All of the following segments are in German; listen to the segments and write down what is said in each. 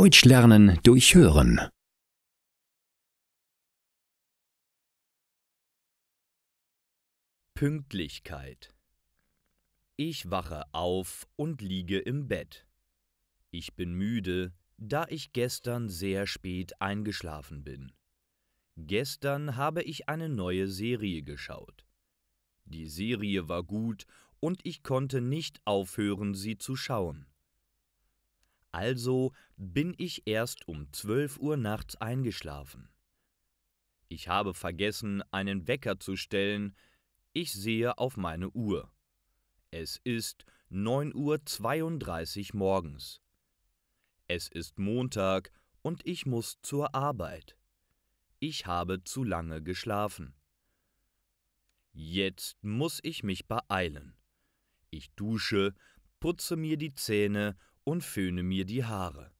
Deutsch lernen durch Hören. Pünktlichkeit. Ich wache auf und liege im Bett. Ich bin müde, da ich gestern sehr spät eingeschlafen bin. Gestern habe ich eine neue Serie geschaut. Die Serie war gut und ich konnte nicht aufhören, sie zu schauen. Also bin ich erst um 12 Uhr nachts eingeschlafen. Ich habe vergessen, einen Wecker zu stellen. Ich sehe auf meine Uhr. Es ist 9.32 Uhr morgens. Es ist Montag und ich muss zur Arbeit. Ich habe zu lange geschlafen. Jetzt muss ich mich beeilen. Ich dusche, putze mir die Zähne und föhne mir die Haare.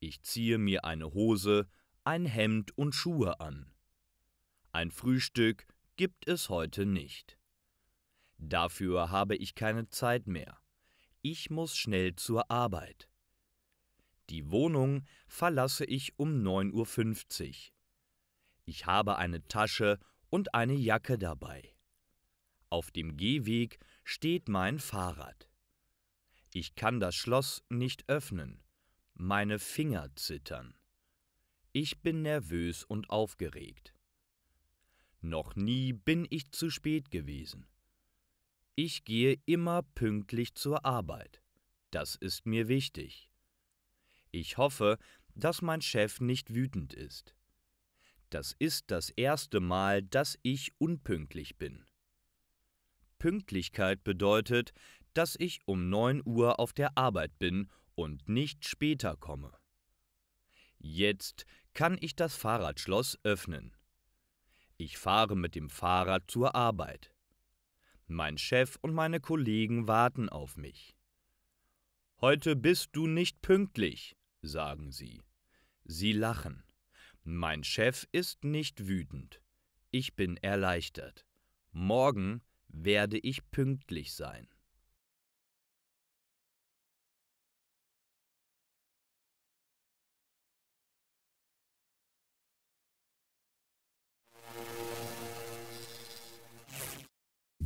Ich ziehe mir eine Hose, ein Hemd und Schuhe an. Ein Frühstück gibt es heute nicht. Dafür habe ich keine Zeit mehr. Ich muss schnell zur Arbeit. Die Wohnung verlasse ich um 9.50 Uhr. Ich habe eine Tasche und eine Jacke dabei. Auf dem Gehweg steht mein Fahrrad. Ich kann das Schloss nicht öffnen. Meine Finger zittern. Ich bin nervös und aufgeregt. Noch nie bin ich zu spät gewesen. Ich gehe immer pünktlich zur Arbeit. Das ist mir wichtig. Ich hoffe, dass mein Chef nicht wütend ist. Das ist das erste Mal, dass ich unpünktlich bin. Pünktlichkeit bedeutet, dass ich um 9 Uhr auf der Arbeit bin und nicht später komme. Jetzt kann ich das Fahrradschloss öffnen. Ich fahre mit dem Fahrrad zur Arbeit. Mein Chef und meine Kollegen warten auf mich. Heute bist du nicht pünktlich, sagen sie. Sie lachen. Mein Chef ist nicht wütend. Ich bin erleichtert. Morgen werde ich pünktlich sein.